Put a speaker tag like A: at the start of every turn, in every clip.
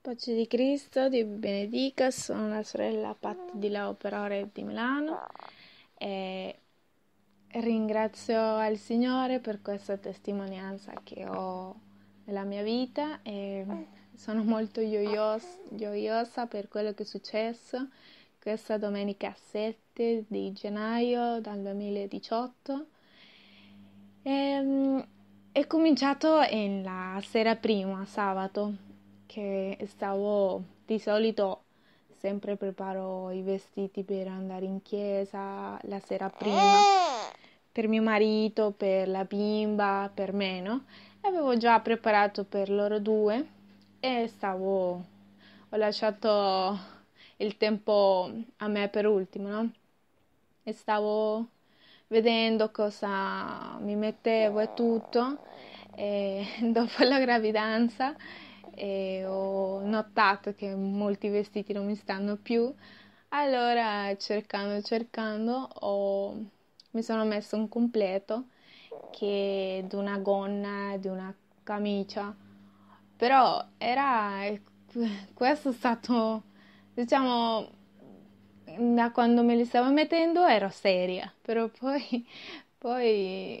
A: Pace di Cristo, Dio vi benedica, sono la sorella Pat di Laopera Red di Milano e ringrazio il Signore per questa testimonianza che ho nella mia vita e sono molto gioiosa per quello che è successo questa domenica 7 di gennaio del 2018. E, è cominciato la sera prima, sabato che stavo di solito sempre preparo i vestiti per andare in chiesa la sera prima per mio marito, per la bimba, per me, no? Avevo già preparato per loro due e stavo ho lasciato il tempo a me per ultimo, no? E stavo vedendo cosa mi mettevo e tutto e dopo la gravidanza e ho notato che molti vestiti non mi stanno più, allora cercando, cercando, ho... mi sono messo un completo che di una gonna, di una camicia, però era eh, questo è stato, diciamo, da quando me li stavo mettendo ero seria, però poi, poi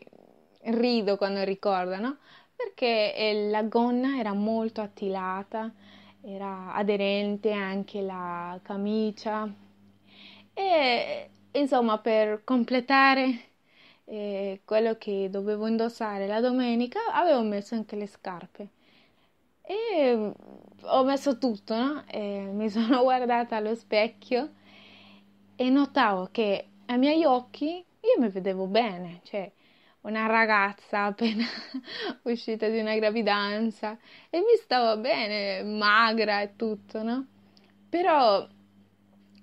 A: rido quando ricordo, no? perché eh, la gonna era molto attilata, era aderente anche la camicia e insomma per completare eh, quello che dovevo indossare la domenica avevo messo anche le scarpe e mm, ho messo tutto, no? mi sono guardata allo specchio e notavo che ai miei occhi io mi vedevo bene, cioè una ragazza appena uscita di una gravidanza e mi stavo bene, magra e tutto, no? Però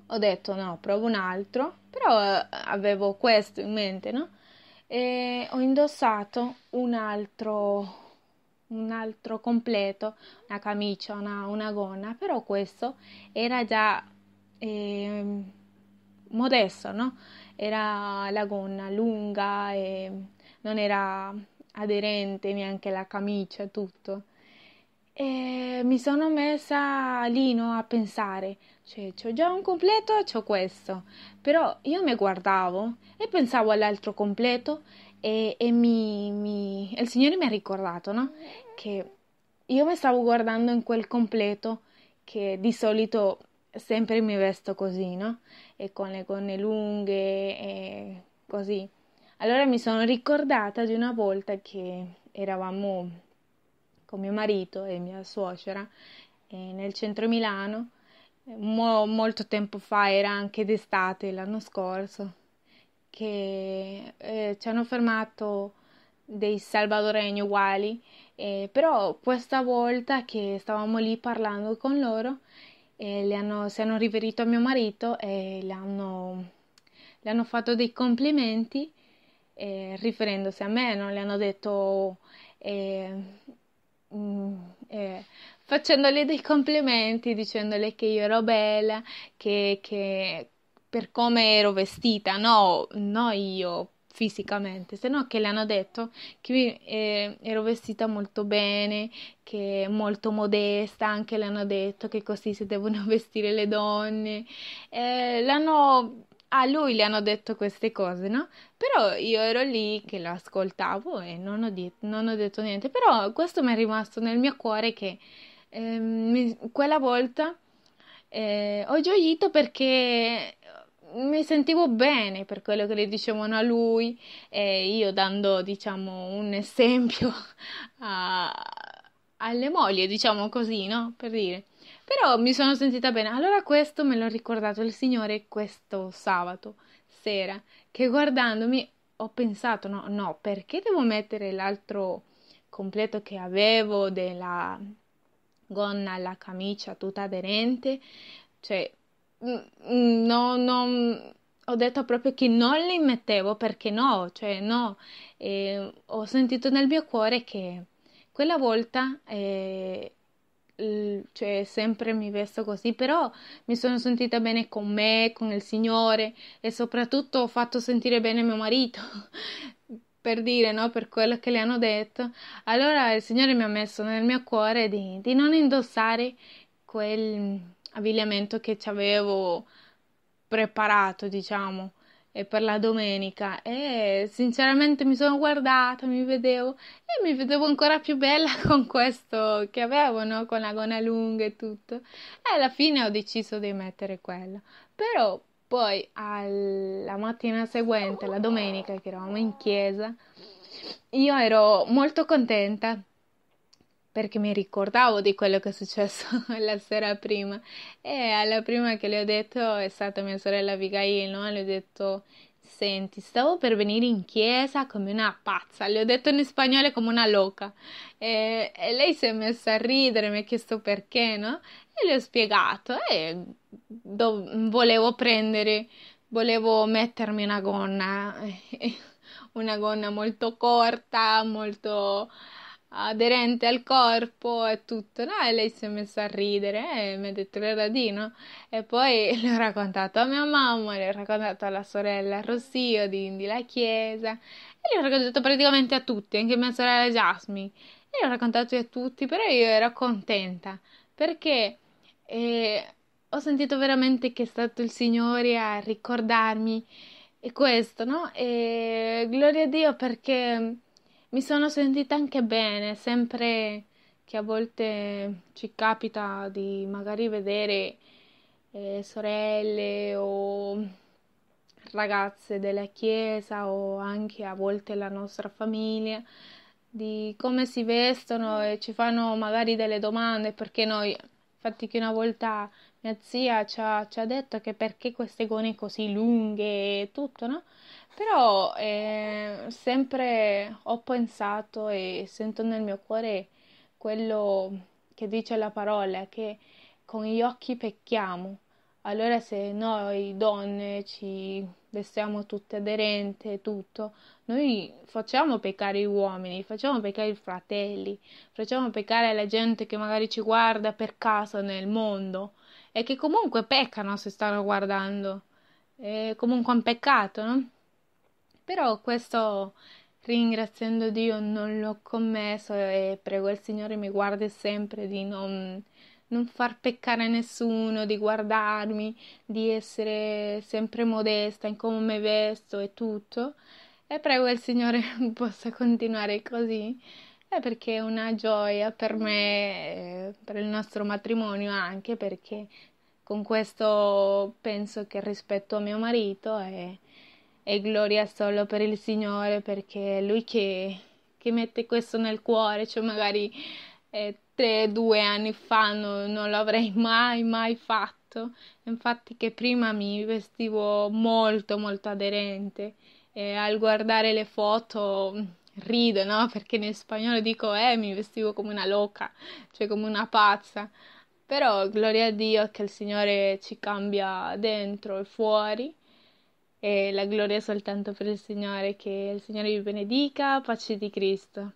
A: ho detto no, provo un altro, però eh, avevo questo in mente, no? E ho indossato un altro un altro completo, una camicia, una, una gonna, però questo era già eh, modesto, no? Era la gonna lunga e non era aderente neanche la camicia, tutto. E mi sono messa lì no, a pensare, cioè ho già un completo, ho questo, però io mi guardavo e pensavo all'altro completo e, e mi, mi... il Signore mi ha ricordato no? che io mi stavo guardando in quel completo che di solito sempre mi vesto così, no? E con le gonne lunghe e così. Allora mi sono ricordata di una volta che eravamo con mio marito e mia suocera eh, nel centro Milano, mo- molto tempo fa, era anche d'estate l'anno scorso, che eh, ci hanno fermato dei salvadoregni uguali, eh, però questa volta che stavamo lì parlando con loro, eh, hanno, si hanno riferito a mio marito e le hanno, le hanno fatto dei complimenti eh, riferendosi a me, non le hanno detto eh, mh, mm, eh, facendole dei complimenti, dicendole che io ero bella, che, che per come ero vestita, no, no io fisicamente, se no che le hanno detto che eh, ero vestita molto bene, che molto modesta, anche le hanno detto che così si devono vestire le donne, eh, l'hanno a lui le hanno detto queste cose, no? Però io ero lì che lo ascoltavo e non ho, di- non ho detto niente. Però questo mi è rimasto nel mio cuore che eh, mi- quella volta eh, ho gioito perché mi sentivo bene per quello che le dicevano a lui e io dando, diciamo, un esempio a- alle mogli, diciamo così, no? Per dire. Però mi sono sentita bene. Allora questo me l'ha ricordato il Signore questo sabato sera, che guardandomi ho pensato, no, no, perché devo mettere l'altro completo che avevo della gonna alla camicia tutta aderente? Cioè, no, no, ho detto proprio che non li mettevo perché no, cioè no. E ho sentito nel mio cuore che quella volta... Eh, cioè, sempre mi vesto così, però mi sono sentita bene con me, con il Signore e soprattutto ho fatto sentire bene mio marito. per dire, no, per quello che le hanno detto, allora il Signore mi ha messo nel mio cuore di, di non indossare quel abbigliamento che ci avevo preparato, diciamo e per la domenica e sinceramente mi sono guardata, mi vedevo e mi vedevo ancora più bella con questo che avevo, no? con la gona lunga e tutto. E alla fine ho deciso di mettere quello. Però poi alla mattina seguente, la domenica che eravamo in chiesa, io ero molto contenta perché mi ricordavo di quello che è successo la sera prima e alla prima che le ho detto è stata mia sorella Abigail, no? Le ho detto senti, stavo per venire in chiesa come una pazza, le ho detto in spagnolo come una loca e, e lei si è messa a ridere, mi ha chiesto perché, no? E le ho spiegato e do, volevo prendere, volevo mettermi una gonna, una gonna molto corta, molto aderente al corpo e tutto, no? E lei si è messa a ridere eh, e mi ha detto le radino. e poi le ho raccontato a mia mamma, le ho raccontato alla sorella Rossio di, di La Chiesa e le ho raccontato praticamente a tutti, anche a mia sorella Jasmine e le ho raccontato a tutti, però io ero contenta perché eh, ho sentito veramente che è stato il Signore a ricordarmi e questo, no? E gloria a Dio perché mi sono sentita anche bene, sempre che a volte ci capita di magari vedere eh, sorelle o ragazze della chiesa o anche a volte la nostra famiglia di come si vestono e ci fanno magari delle domande perché noi infatti che una volta mia zia ci ha, ci ha detto che perché queste gone così lunghe e tutto no però eh, sempre ho pensato e sento nel mio cuore quello che dice la parola, che con gli occhi pecchiamo. Allora se noi donne ci vestiamo tutte aderente e tutto, noi facciamo peccare gli uomini, facciamo peccare i fratelli, facciamo peccare la gente che magari ci guarda per caso nel mondo e che comunque peccano se stanno guardando. E comunque è un peccato, no? Però questo ringraziando Dio non l'ho commesso e prego il Signore mi guardi sempre di non, non far peccare nessuno, di guardarmi, di essere sempre modesta in come mi vesto e tutto. E prego il Signore possa continuare così perché è una gioia per me, eh, per il nostro matrimonio anche perché con questo penso che rispetto a mio marito e e gloria solo per il Signore perché è Lui che, che mette questo nel cuore, cioè magari eh, 3-2 anni fa no, non l'avrei mai mai fatto, infatti che prima mi vestivo molto molto aderente e al guardare le foto mm, rido, no? Perché in spagnolo dico eh mi vestivo come una loca, cioè come una pazza. Però gloria a Dio che il Signore ci cambia dentro e fuori e la gloria soltanto per il Signore, che il Signore vi benedica, pace di Cristo.